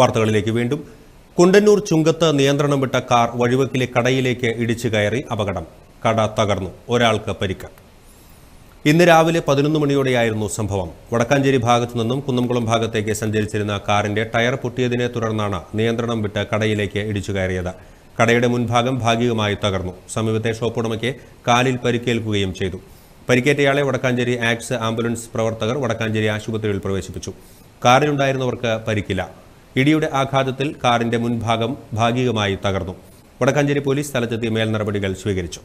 വാർത്തകളിലേക്ക് വീണ്ടും കുണ്ടന്നൂർ ചുങ്കത്ത് നിയന്ത്രണം വിട്ട കാർ വഴിവക്കിലെ കടയിലേക്ക് ഇടിച്ചു കയറി അപകടം കട തകർന്നു ഒരാൾക്ക് പരിക്ക് ഇന്ന് രാവിലെ പതിനൊന്ന് മണിയോടെയായിരുന്നു സംഭവം വടക്കാഞ്ചേരി ഭാഗത്തു നിന്നും കുന്നംകുളം ഭാഗത്തേക്ക് സഞ്ചരിച്ചിരുന്ന കാറിന്റെ ടയർ പൊട്ടിയതിനെ തുടർന്നാണ് നിയന്ത്രണം വിട്ട് കടയിലേക്ക് ഇടിച്ചു കയറിയത് കടയുടെ മുൻഭാഗം ഭാഗികമായി തകർന്നു സമീപത്തെ ഷോപ്പുടമയ്ക്ക് കാലിൽ പരിക്കേൽക്കുകയും ചെയ്തു പരിക്കേറ്റയാളെ വടക്കാഞ്ചേരി ആക്സ് ആംബുലൻസ് പ്രവർത്തകർ വടക്കാഞ്ചേരി ആശുപത്രിയിൽ പ്രവേശിപ്പിച്ചു കാറിലുണ്ടായിരുന്നവർക്ക് പരിക്കില്ല ഇടിയുടെ ആഘാതത്തിൽ കാറിന്റെ മുൻഭാഗം ഭാഗികമായി തകർന്നു വടക്കാഞ്ചേരി പോലീസ് സ്ഥലത്തെത്തി മേൽനടപടികൾ സ്വീകരിച്ചു